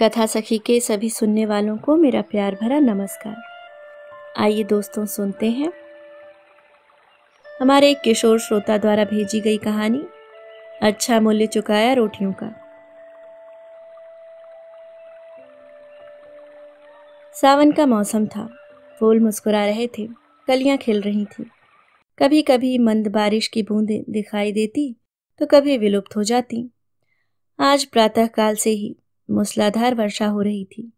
कथा सखी के सभी सुनने वालों को मेरा प्यार भरा नमस्कार आइए दोस्तों सुनते हैं हमारे एक किशोर श्रोता द्वारा भेजी गई कहानी अच्छा मूल्य चुकाया रोटियों का सावन का मौसम था फूल मुस्कुरा रहे थे कलियां खिल रही थी कभी कभी मंद बारिश की बूंदें दिखाई देती तो कभी विलुप्त हो जाती आज प्रातःकाल से ही मूसलाधार वर्षा हो रही थी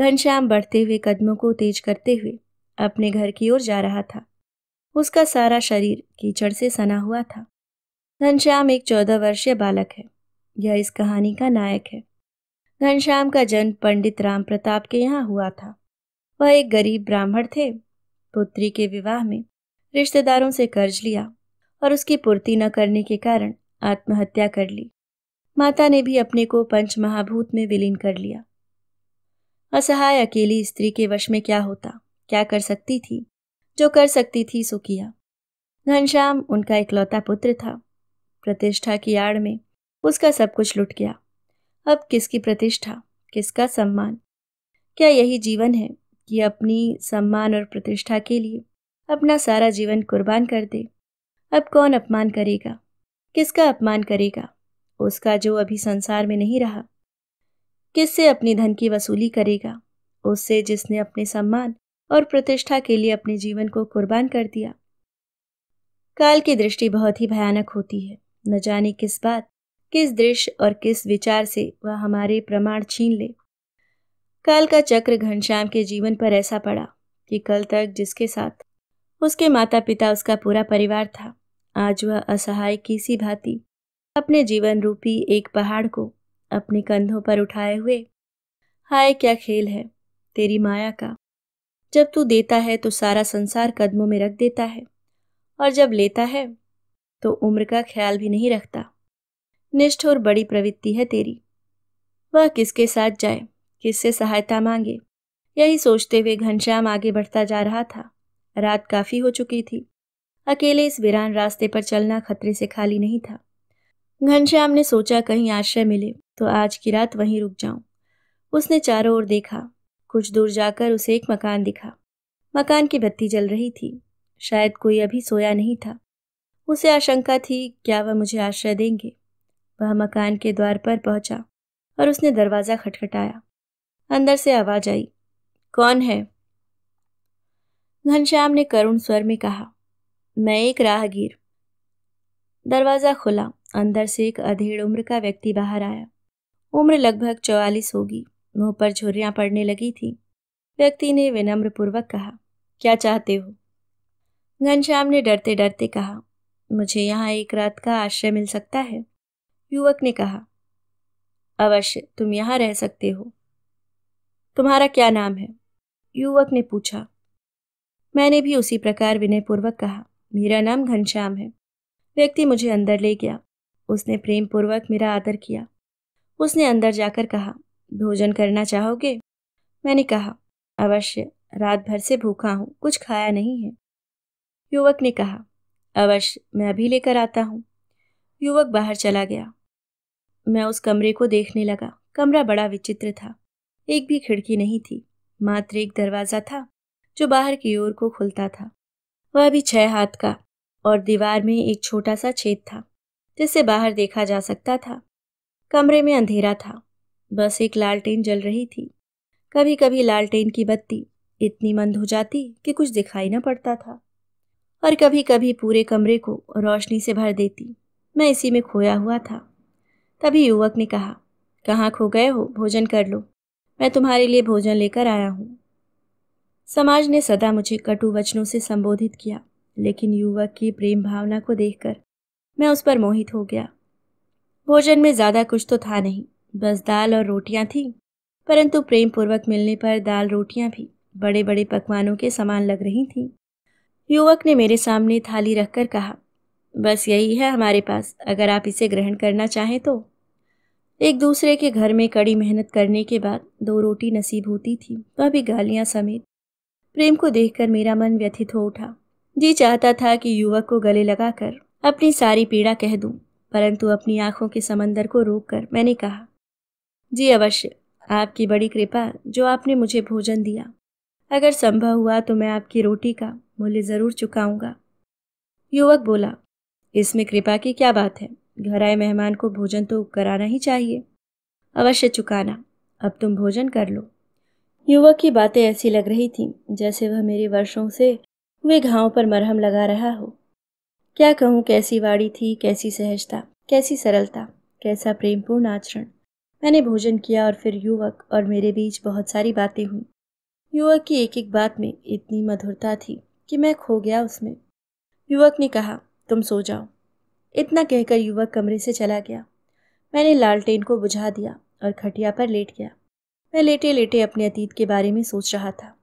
घनश्याम बढ़ते हुए कदमों को तेज करते हुए अपने घर की ओर जा रहा था उसका सारा शरीर कीचड़ से सना हुआ था घनश्याम एक चौदह वर्षीय बालक है यह इस कहानी का नायक है घनश्याम का जन्म पंडित राम प्रताप के यहाँ हुआ था वह एक गरीब ब्राह्मण थे पुत्री के विवाह में रिश्तेदारों से कर्ज लिया और उसकी पूर्ति न करने के कारण आत्महत्या कर ली माता ने भी अपने को पंच महाभूत में विलीन कर लिया असहाय अकेली स्त्री के वश में क्या होता क्या कर सकती थी जो कर सकती थी सो किया घनश्याम उनका इकलौता पुत्र था प्रतिष्ठा की आड़ में उसका सब कुछ लुट गया अब किसकी प्रतिष्ठा किसका सम्मान क्या यही जीवन है कि अपनी सम्मान और प्रतिष्ठा के लिए अपना सारा जीवन कुर्बान कर दे अब कौन अपमान करेगा किसका अपमान करेगा उसका जो अभी संसार में नहीं रहा किससे अपनी धन की वसूली करेगा उससे जिसने अपने सम्मान और प्रतिष्ठा के लिए अपने जीवन को कुर्बान कर दिया काल की दृष्टि बहुत ही भयानक होती है न जाने किस बात किस दृश्य और किस विचार से वह हमारे प्रमाण छीन ले काल का चक्र घनश्याम के जीवन पर ऐसा पड़ा कि कल तक जिसके साथ उसके माता पिता उसका पूरा परिवार था आज वह असहाय किसी भांति अपने जीवन रूपी एक पहाड़ को अपने कंधों पर उठाए हुए हाय क्या खेल है तेरी माया का जब तू देता है तो सारा संसार कदमों में रख देता है और जब लेता है तो उम्र का ख्याल भी नहीं रखता निष्ठुर बड़ी प्रवृत्ति है तेरी वह किसके साथ जाए किससे सहायता मांगे यही सोचते हुए घनश्याम आगे बढ़ता जा रहा था रात काफ़ी हो चुकी थी अकेले इस वीरान रास्ते पर चलना खतरे से खाली नहीं था घनश्याम ने सोचा कहीं आश्रय मिले तो आज की रात वहीं रुक जाऊं उसने चारों ओर देखा कुछ दूर जाकर उसे एक मकान दिखा मकान की बत्ती जल रही थी शायद कोई अभी सोया नहीं था उसे आशंका थी क्या वह मुझे आश्रय देंगे वह मकान के द्वार पर पहुंचा और उसने दरवाज़ा खटखटाया अंदर से आवाज आई कौन है घनश्याम ने करुण स्वर में कहा मैं एक राहगीर दरवाज़ा खुला अंदर से एक अधेड़ उम्र का व्यक्ति बाहर आया उम्र लगभग चौवालीस होगी मुंह पर झुर्रियां पड़ने लगी थी व्यक्ति ने विनम्रपूर्वक कहा क्या चाहते हो घनश्याम ने डरते डरते कहा मुझे यहाँ एक रात का आश्रय मिल सकता है युवक ने कहा अवश्य तुम यहाँ रह सकते हो तुम्हारा क्या नाम है युवक ने पूछा मैंने भी उसी प्रकार विनयपूर्वक कहा मेरा नाम घनश्याम है व्यक्ति मुझे अंदर ले गया उसने प्रेम पूर्वक मेरा आदर किया उसने अंदर जाकर कहा भोजन करना चाहोगे मैंने कहा अवश्य रात भर से भूखा हूँ कुछ खाया नहीं है युवक ने कहा अवश्य मैं अभी लेकर आता हूँ युवक बाहर चला गया मैं उस कमरे को देखने लगा कमरा बड़ा विचित्र था एक भी खिड़की नहीं थी मात्र एक दरवाज़ा था जो बाहर की ओर को खुलता था वह भी छह हाथ का और दीवार में एक छोटा सा छेद था जिससे बाहर देखा जा सकता था कमरे में अंधेरा था बस एक लालटेन जल रही थी कभी कभी लालटेन की बत्ती इतनी मंद हो जाती कि कुछ दिखाई न पड़ता था और कभी कभी पूरे कमरे को रोशनी से भर देती मैं इसी में खोया हुआ था तभी युवक ने कहा कहाँ खो गए हो भोजन कर लो मैं तुम्हारे लिए भोजन लेकर आया हूँ समाज ने सदा मुझे कटु वचनों से संबोधित किया लेकिन युवक की प्रेम भावना को देखकर मैं उस पर मोहित हो गया भोजन में ज़्यादा कुछ तो था नहीं बस दाल और रोटियां थीं परंतु प्रेम पूर्वक मिलने पर दाल रोटियां भी बड़े बड़े पकवानों के समान लग रही थीं युवक ने मेरे सामने थाली रखकर कहा बस यही है हमारे पास अगर आप इसे ग्रहण करना चाहें तो एक दूसरे के घर में कड़ी मेहनत करने के बाद दो रोटी नसीब होती थी वह भी गालियाँ समेत प्रेम को देखकर मेरा मन व्यथित हो उठा जी चाहता था कि युवक को गले लगाकर अपनी सारी पीड़ा कह दूं, परंतु अपनी आंखों के समंदर को रोककर मैंने कहा जी अवश्य आपकी बड़ी कृपा जो आपने मुझे भोजन दिया अगर संभव हुआ तो मैं आपकी रोटी का मूल्य ज़रूर चुकाऊंगा युवक बोला इसमें कृपा की क्या बात है घर आए मेहमान को भोजन तो कराना ही चाहिए अवश्य चुकाना अब तुम भोजन कर लो युवक की बातें ऐसी लग रही थीं जैसे वह मेरे वर्षों से हुए घाव पर मरहम लगा रहा हो क्या कहूँ कैसी वाड़ी थी कैसी सहजता कैसी सरलता कैसा प्रेमपूर्ण आचरण मैंने भोजन किया और फिर युवक और मेरे बीच बहुत सारी बातें हुई युवक की एक एक बात में इतनी मधुरता थी कि मैं खो गया उसमें युवक ने कहा तुम सो जाओ इतना कहकर युवक कमरे से चला गया मैंने लालटेन को बुझा दिया और खटिया पर लेट गया मैं लेटे लेटे अपने अतीत के बारे में सोच रहा था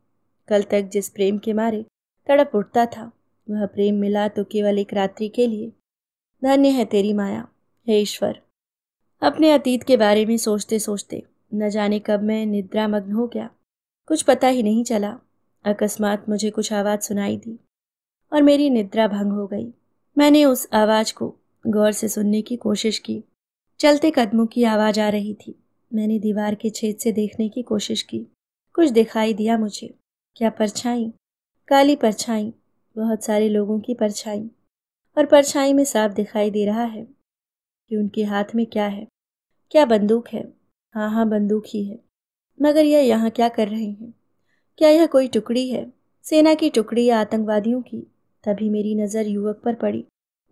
कल तक जिस प्रेम के मारे तड़प उठता था वह प्रेम मिला तो केवल एक रात्रि के लिए धन्य है तेरी माया हे ईश्वर अपने अतीत के बारे में सोचते सोचते न जाने कब मैं मग्न हो गया कुछ पता ही नहीं चला अकस्मात मुझे कुछ आवाज़ सुनाई दी और मेरी निद्रा भंग हो गई मैंने उस आवाज़ को गौर से सुनने की कोशिश की चलते कदमों की आवाज़ आ रही थी मैंने दीवार के छेद से देखने की कोशिश की कुछ दिखाई दिया मुझे क्या परछाई काली परछाई बहुत सारे लोगों की परछाई और परछाई में साफ दिखाई दे रहा है कि उनके हाथ में क्या है क्या बंदूक है हाँ हाँ बंदूक ही है मगर यह यहाँ क्या कर रहे हैं क्या यह कोई टुकड़ी है सेना की टुकड़ी या आतंकवादियों की तभी मेरी नज़र युवक पर पड़ी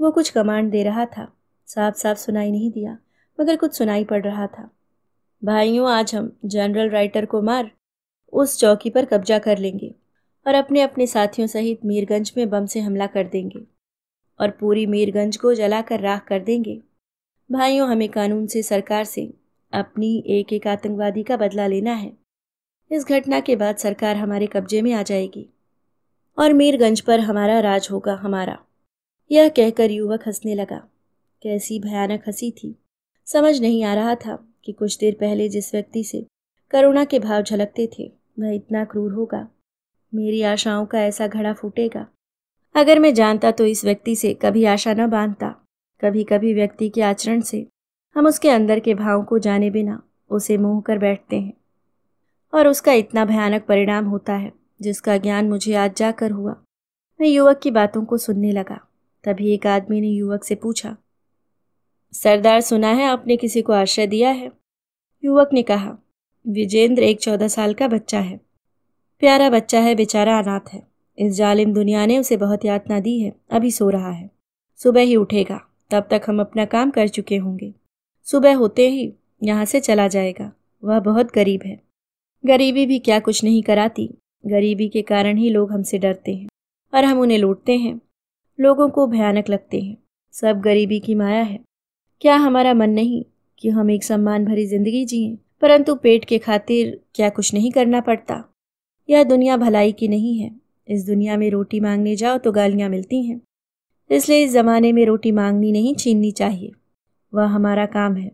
वो कुछ कमांड दे रहा था साफ साफ सुनाई नहीं दिया मगर कुछ सुनाई पड़ रहा था भाइयों आज हम जनरल राइटर को मार उस चौकी पर कब्जा कर लेंगे और अपने अपने साथियों सहित मीरगंज में बम से हमला कर देंगे और पूरी मीरगंज को जलाकर राख कर देंगे भाइयों हमें कानून से सरकार से अपनी एक एक आतंकवादी का बदला लेना है इस घटना के बाद सरकार हमारे कब्जे में आ जाएगी और मीरगंज पर हमारा राज होगा हमारा यह कहकर युवक हंसने लगा कैसी भयानक हंसी थी समझ नहीं आ रहा था कि कुछ देर पहले जिस व्यक्ति से करुणा के भाव झलकते थे वह इतना क्रूर होगा मेरी आशाओं का ऐसा घड़ा फूटेगा अगर मैं जानता तो इस व्यक्ति से कभी आशा न बांधता कभी कभी व्यक्ति के आचरण से हम उसके अंदर के भाव को जाने बिना उसे मुंह कर बैठते हैं और उसका इतना भयानक परिणाम होता है जिसका ज्ञान मुझे आज जाकर हुआ मैं युवक की बातों को सुनने लगा तभी एक आदमी ने युवक से पूछा सरदार सुना है आपने किसी को आश्रय दिया है युवक ने कहा विजेंद्र एक चौदह साल का बच्चा है प्यारा बच्चा है बेचारा अनाथ है इस जालिम दुनिया ने उसे बहुत यातना दी है अभी सो रहा है सुबह ही उठेगा तब तक हम अपना काम कर चुके होंगे सुबह होते ही यहाँ से चला जाएगा वह बहुत गरीब है गरीबी भी क्या कुछ नहीं कराती गरीबी के कारण ही लोग हमसे डरते हैं और हम उन्हें लूटते हैं लोगों को भयानक लगते हैं सब गरीबी की माया है क्या हमारा मन नहीं कि हम एक सम्मान भरी जिंदगी जिए परंतु पेट के खातिर क्या कुछ नहीं करना पड़ता यह दुनिया भलाई की नहीं है इस दुनिया में रोटी मांगने जाओ तो गालियाँ मिलती हैं इसलिए इस ज़माने में रोटी मांगनी नहीं छीननी चाहिए वह हमारा काम है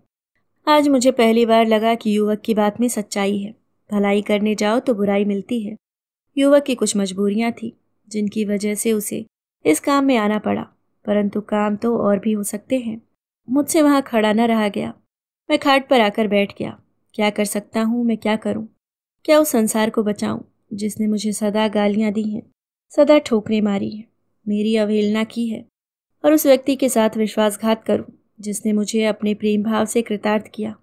आज मुझे पहली बार लगा कि युवक की बात में सच्चाई है भलाई करने जाओ तो बुराई मिलती है युवक की कुछ मजबूरियाँ थीं जिनकी वजह से उसे इस काम में आना पड़ा परंतु काम तो और भी हो सकते हैं मुझसे वहाँ खड़ा न रहा गया मैं खाट पर आकर बैठ गया क्या कर सकता हूँ मैं क्या करूँ क्या उस संसार को बचाऊँ जिसने मुझे सदा गालियाँ दी हैं सदा ठोकरें मारी हैं मेरी अवहेलना की है और उस व्यक्ति के साथ विश्वासघात करूं जिसने मुझे अपने प्रेम भाव से कृतार्थ किया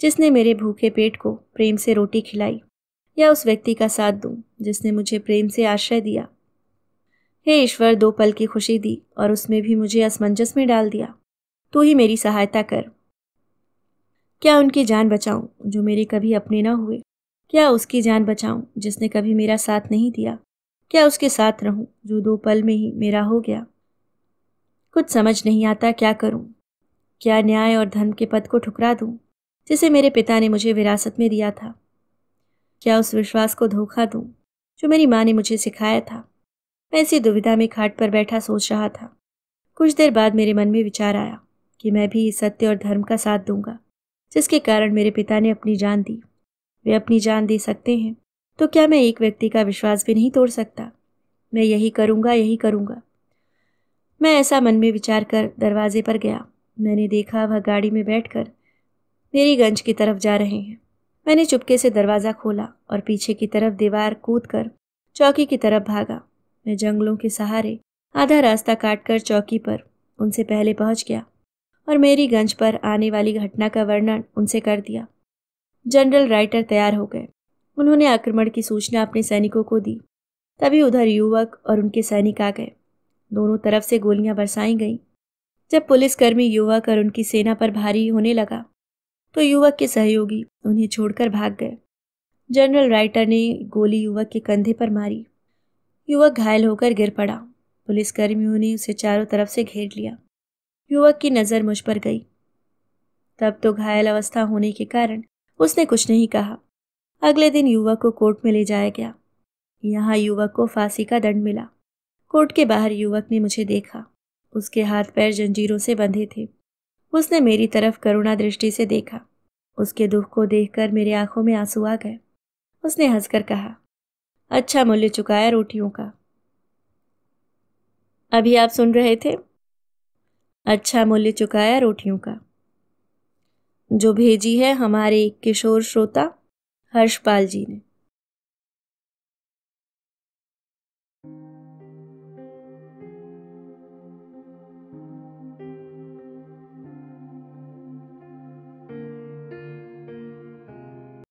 जिसने मेरे भूखे पेट को प्रेम से रोटी खिलाई या उस व्यक्ति का साथ दूं जिसने मुझे प्रेम से आश्रय दिया हे ईश्वर दो पल की खुशी दी और उसमें भी मुझे असमंजस में डाल दिया तू ही मेरी सहायता कर क्या उनकी जान बचाऊं जो मेरे कभी अपने ना हुए क्या उसकी जान बचाऊं जिसने कभी मेरा साथ नहीं दिया क्या उसके साथ रहूं जो दो पल में ही मेरा हो गया कुछ समझ नहीं आता क्या करूं क्या न्याय और धर्म के पद को ठुकरा दूं जिसे मेरे पिता ने मुझे विरासत में दिया था क्या उस विश्वास को धोखा दूं जो मेरी माँ ने मुझे सिखाया था मैं इसी दुविधा में खाट पर बैठा सोच रहा था कुछ देर बाद मेरे मन में विचार आया कि मैं भी सत्य और धर्म का साथ दूंगा जिसके कारण मेरे पिता ने अपनी जान दी वे अपनी जान दे सकते हैं तो क्या मैं एक व्यक्ति का विश्वास भी नहीं तोड़ सकता मैं यही करूँगा यही करूँगा मैं ऐसा मन में विचार कर दरवाजे पर गया मैंने देखा वह गाड़ी में बैठकर मेरी गंज की तरफ जा रहे हैं मैंने चुपके से दरवाज़ा खोला और पीछे की तरफ दीवार कूद कर चौकी की तरफ भागा मैं जंगलों के सहारे आधा रास्ता काटकर चौकी पर उनसे पहले पहुंच गया और मेरी गंज पर आने वाली घटना का वर्णन उनसे कर दिया जनरल राइटर तैयार हो गए उन्होंने आक्रमण की सूचना अपने सैनिकों को दी तभी उधर युवक और उनके सैनिक आ गए दोनों तरफ से गोलियां बरसाई गईं जब पुलिसकर्मी युवक और उनकी सेना पर भारी होने लगा तो युवक के सहयोगी उन्हें छोड़कर भाग गए जनरल राइटर ने गोली युवक के कंधे पर मारी युवक घायल होकर गिर पड़ा पुलिसकर्मियों ने उसे चारों तरफ से घेर लिया युवक की नज़र मुझ पर गई तब तो घायल अवस्था होने के कारण उसने कुछ नहीं कहा अगले दिन युवक को कोर्ट में ले जाया गया यहाँ युवक को फांसी का दंड मिला कोर्ट के बाहर युवक ने मुझे देखा उसके हाथ पैर जंजीरों से बंधे थे उसने मेरी तरफ करुणा दृष्टि से देखा उसके दुख को देखकर मेरे आंखों में आंसू आ गए उसने हंसकर कहा अच्छा मूल्य चुकाया रोटियों का अभी आप सुन रहे थे अच्छा मूल्य चुकाया रोटियों का जो भेजी है हमारे किशोर श्रोता हर्षपाल जी ने